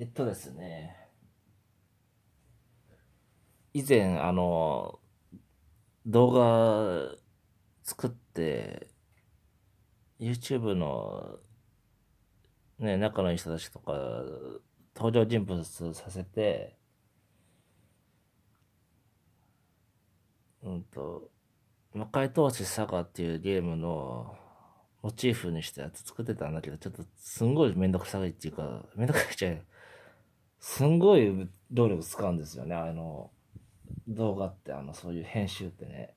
えっとですね。以前、あの、動画作って、YouTube の、ね、仲のいい人たちとか、登場人物させて、うんと、魔界闘士サガっていうゲームのモチーフにしたやつ作ってたんだけど、ちょっとすんごいめんどくさいっていうか、めんどくさいじゃい。すんごい努力使うんですよね、あの、動画って、あの、そういう編集ってね。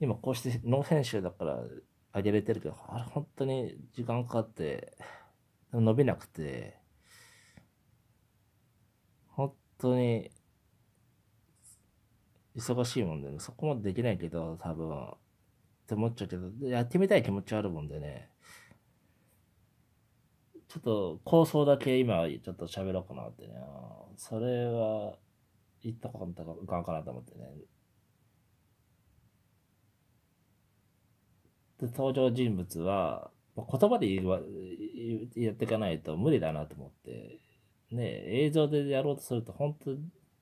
今こうしてノー編集だから上げれてるけど、あれ本当に時間かかって、伸びなくて、本当に忙しいもんでね、そこまでできないけど、多分、って思っちゃうけど、やってみたい気持ちあるもんでね、ちょっと構想だけ今ちょっと喋ろうかなってね。それは、言ったことがいかんかなと思ってね。で、登場人物は、言葉でやっていかないと無理だなと思って、ね、映像でやろうとすると本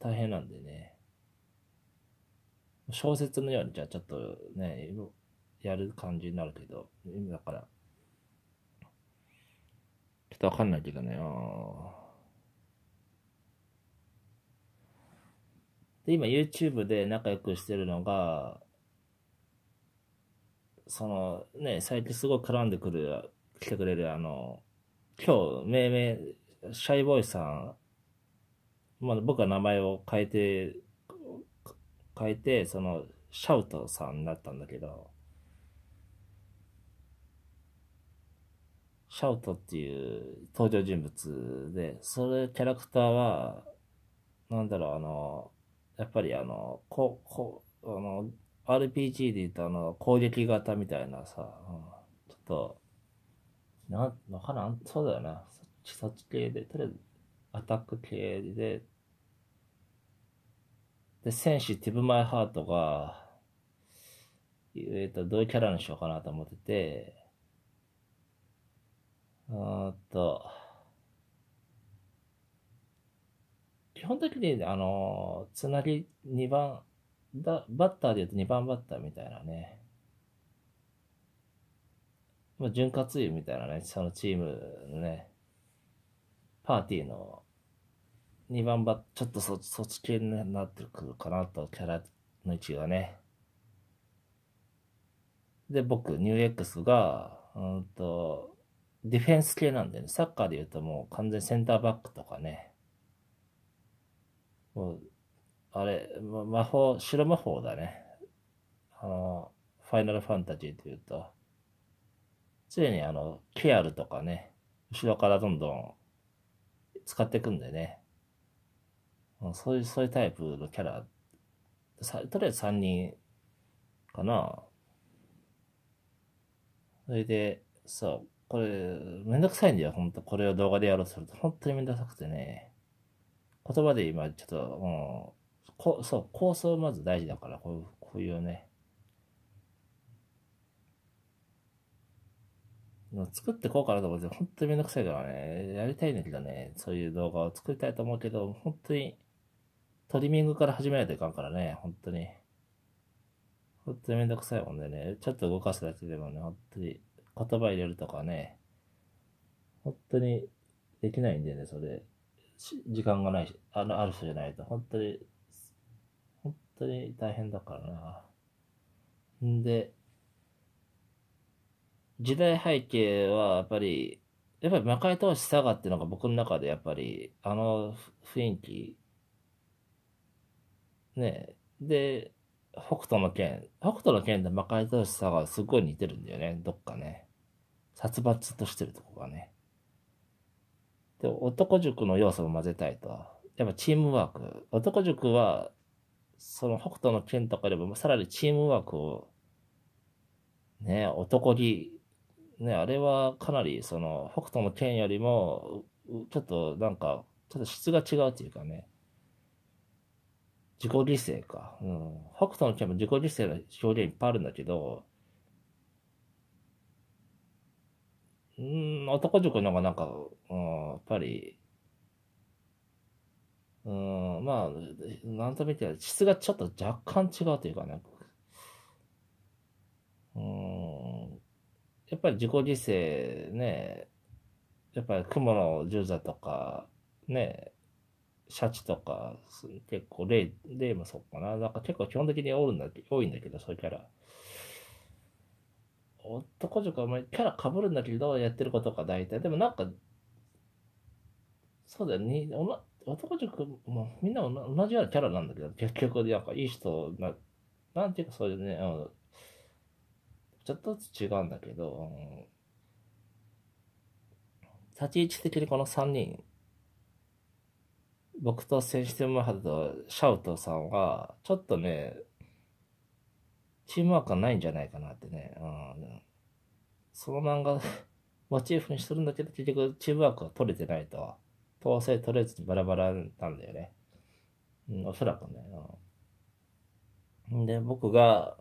当大変なんでね。小説のように、じゃあちょっとね、やる感じになるけど、だから、とわかんないといけないで、今 YouTube で仲良くしてるのが、そのね、最近すごい絡んでくる、来てくれるあの、今日命名、シャイボーイさん、まあ僕は名前を変えて、変えて、その、シャウトさんになったんだけど、シャウトっていう登場人物で、それキャラクターは、なんだろう、あの、やっぱりあの、こ、こ、あの、RPG で言うとあの、攻撃型みたいなさ、うん、ちょっと、な、わからん、そうだよな。そっち、そっち系で、とりあえず、アタック系で、で、戦士ティブマイハートが、えっ、ー、と、どういうキャラにしようかなと思ってて、あと、基本的に、あの、つなぎ2番、だバッターで言うと2番バッターみたいなね、まあ、潤滑油みたいなね、そのチームのね、パーティーの2番バッちょっとそそっち系になってくるかなと、キャラの位置がね。で、僕、ニューエックスが、うんと、ディフェンス系なんでね、サッカーで言うともう完全センターバックとかね、もう、あれ、魔法、白魔法だね。あの、ファイナルファンタジーというと、常にあの、ケアルとかね、後ろからどんどん使っていくんでね、そういう、そういうタイプのキャラ、とりあえず3人かな。それで、そう、これ、めんどくさいんだよ、ほんと。これを動画でやろうとすると、本当にめんどくさくてね。言葉で今、ちょっと、もう、こそう、構想まず大事だから、こういう、こういうね。作ってこうかなと思って、本当にめんどくさいからね、やりたいんだけどね、そういう動画を作りたいと思うけど、本当に、トリミングから始めないといかんからね、本当に。本当にめんどくさいもんでね、ちょっと動かすだけでもね、本当に。言葉入れるとかね、本当にできないんでね、それ。時間がないし、あの、ある人じゃないと、本当に、本当に大変だからな。んで、時代背景はやっぱり、やっぱり魔界投資佐賀っていうのが僕の中でやっぱり、あの雰囲気、ね、で、北斗の剣。北斗の剣と魔界同士さがすごい似てるんだよね、どっかね。殺伐としてるとこがね。で、男塾の要素を混ぜたいと。やっぱチームワーク。男塾は、その北斗の剣とかでもさらにチームワークを、ね、男気、ね、あれはかなりその北斗の剣よりも、ちょっとなんか、ちょっと質が違うというかね。自己犠牲か。うん。北斗の拳も自己犠牲の表現いっぱいあるんだけど、うん、男塾の方がなんか、うん、やっぱり、うん、まあ、なんと見て、質がちょっと若干違うというかね、うん、やっぱり自己犠牲ね、やっぱり雲の十座とか、ね、シャチとか、結構レイ、レイもそうかな。なんか結構基本的に多いんだ多いんだけど、そういうキャラ。男塾はまキャラかぶるんだけど、やってることが大体。でもなんか、そうだよね。おな男塾もみんな同じようなキャラなんだけど、結局なんかいい人な、なんていうかそういうね、ちょっとずつ違うんだけど、うん、立ち位置的にこの3人僕とセンシティブマハとシャウトさんは、ちょっとね、チームワークがないんじゃないかなってね。うん、その漫画モチーフにするんだけど、結局チームワークが取れてないと。統制取れずにバラバラなんだよね。うん、おそらくね。うん、で、僕が、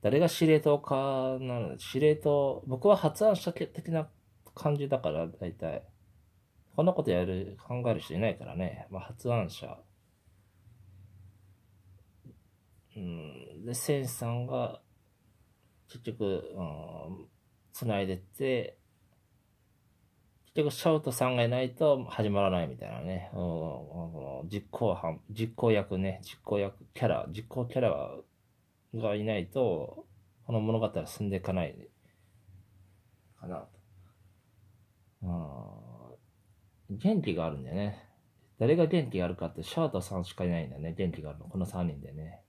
誰が司令塔かなの司令塔、僕は発案者的な感じだから、大体。こんなことやる、考える人いないからね。まあ、発案者。うん。で、センさんが、結局、うん、ないでって、結局、シャウトさんがいないと始まらないみたいなね。うん、実行犯、実行役ね、実行役、キャラ、実行キャラがいないと、この物語は進んでいかないかなと。うん元気があるんだよね。誰が元気があるかって、シャートさんしかいないんだよね。元気があるの。この3人でね。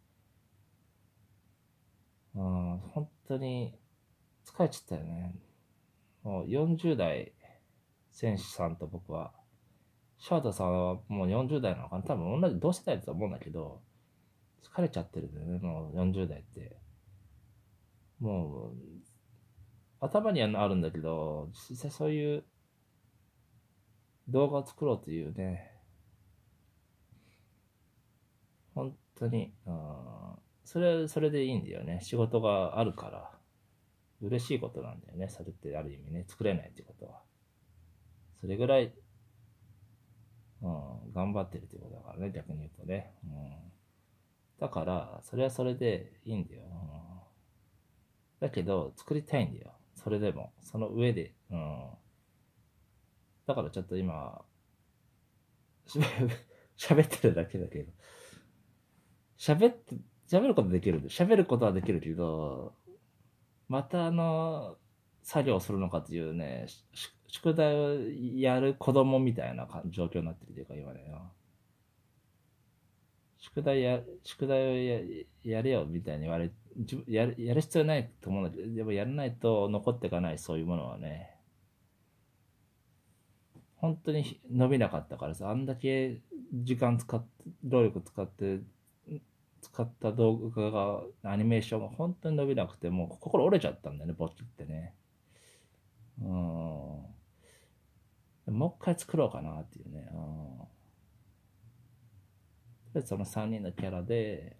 うん、本当に疲れちゃったよね。もう40代選手さんと僕は、シャートさんはもう40代なのかな。多分同じ同世代だと思うんだけど、疲れちゃってるんだよね。もう40代って。もう、頭にはあるんだけど、実際そういう動画を作ろうというね、本当に、うん、それはそれでいいんだよね。仕事があるから、嬉しいことなんだよね。それってある意味ね、作れないってことは。それぐらい、うん、頑張ってるってことだからね、逆に言うとね。うん、だから、それはそれでいいんだよ。うん、だけど、作りたいんだよ。それでも、その上で、うん、だからちょっと今、喋ってるだけだけど、喋って、喋ることできる。喋ることはできるけど、またあの、作業するのかっていうね、宿題をやる子供みたいな状況になってるというか、今ね。宿題や、宿題をややれよみたいに言われ、やるやる必要ないと思うんだけど、でもやらないと残っていかないそういうものはね、本当に伸びなかったからさ、あんだけ時間使って、労力使って、使った動画が、アニメーションが本当に伸びなくて、もう心折れちゃったんだよね、ぼっちってね。うん。もう一回作ろうかなっていうね。うん。その3人のキャラで、